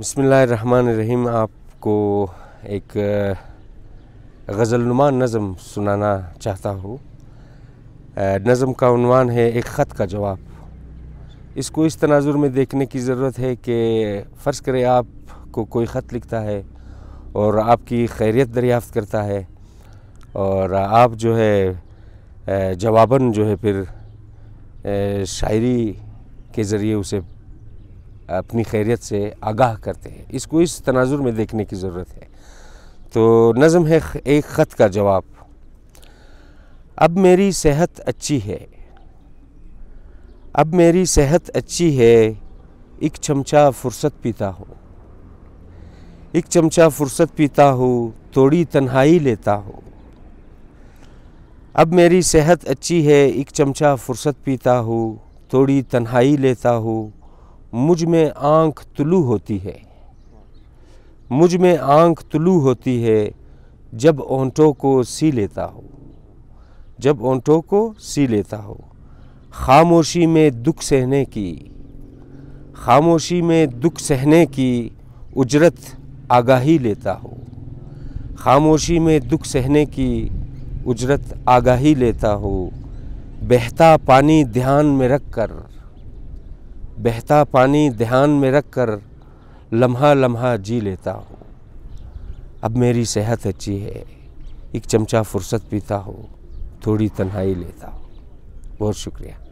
रहीम आपको एक गज़लनुमा नज़म सुनाना चाहता हूँ नज़म का उनवान है एक ख़त का जवाब इसको इस तनाजुर में देखने की ज़रूरत है कि फ़र्ज़ करें आपको कोई ख़त लिखता है और आपकी खैरियत दरियाफ्त करता है और आप जो है जवाबन जो है फिर शायरी के ज़रिए उसे अपनी खैरियत से आगाह करते हैं इसको इस तनाजुर में देखने की ज़रूरत है तो नज़म है एक ख़त का जवाब अब मेरी सेहत अच्छी है अब मेरी सेहत अच्छी है एक चमचा फुर्सत पीता हूँ एक चमचा फुर्सत पीता हूँ थोड़ी तन्हाई लेता हूँ अब मेरी सेहत अच्छी है एक चमचा फुर्सत पीता हूँ थोड़ी तन्हाई लेता हूँ मुझ में आँख तुलु होती है मुझ में आँख तुलु होती है जब ओंटों को सी लेता हो जब ओंटों को सी लेता हो खामोशी में दुख सहने की खामोशी में दुख सहने की उजरत आगाही लेता हो खामोशी में दुख सहने की उजरत आगाही लेता हो बहता पानी ध्यान में रख कर बहता पानी ध्यान में रख कर लम्हा लम्हा जी लेता हूँ अब मेरी सेहत अच्छी है एक चमचा फुर्सत पीता हो थोड़ी तन्हाई लेता हो बहुत शुक्रिया